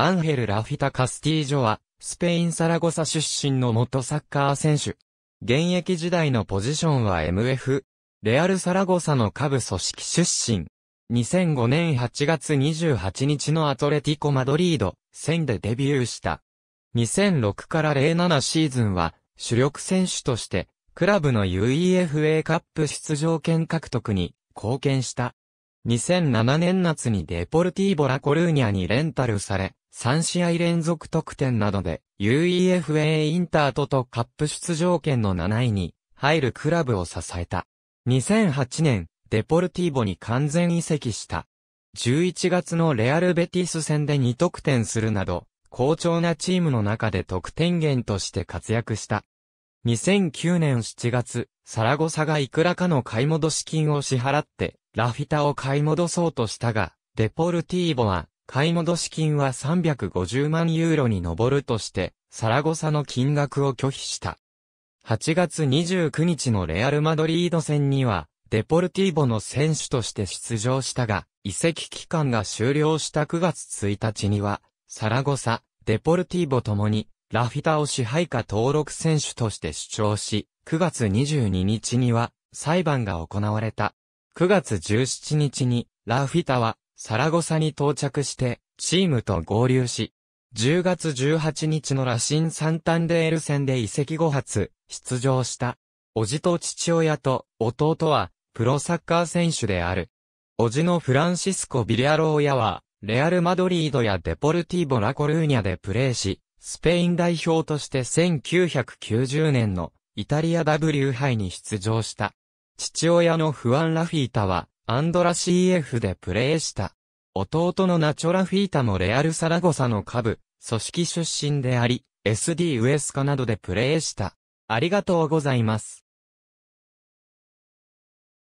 アンヘル・ラフィタ・カスティージョは、スペイン・サラゴサ出身の元サッカー選手。現役時代のポジションは MF、レアル・サラゴサの下部組織出身。2005年8月28日のアトレティコ・マドリード戦でデビューした。2006から07シーズンは主力選手としてクラブの UEFA カップ出場権獲得に貢献した。2007年夏にデポルティーボラコルーニャにレンタルされ、3試合連続得点などで UEFA インタートとカップ出場権の7位に入るクラブを支えた。2008年、デポルティーボに完全移籍した。11月のレアルベティス戦で2得点するなど、好調なチームの中で得点源として活躍した。2009年7月、サラゴサがいくらかの買い戻し金を支払って、ラフィタを買い戻そうとしたが、デポルティーボは、買い戻し金は350万ユーロに上るとして、サラゴサの金額を拒否した。8月29日のレアル・マドリード戦には、デポルティーボの選手として出場したが、移籍期間が終了した9月1日には、サラゴサ、デポルティーボともに、ラフィタを支配下登録選手として主張し、9月22日には裁判が行われた。9月17日にラフィタはサラゴサに到着してチームと合流し、10月18日のラシン・サンタンデール戦で移籍後初出場した。叔父と父親と弟はプロサッカー選手である。叔父のフランシスコ・ビリアローヤはレアル・マドリードやデポルティーボ・ラ・コルーニャでプレーし、スペイン代表として1990年のイタリア W 杯に出場した。父親のフアン・ラフィータはアンドラ CF でプレーした。弟のナチョ・ラフィータもレアル・サラゴサの下部、組織出身であり、SD ウエスカなどでプレーした。ありがとうございます。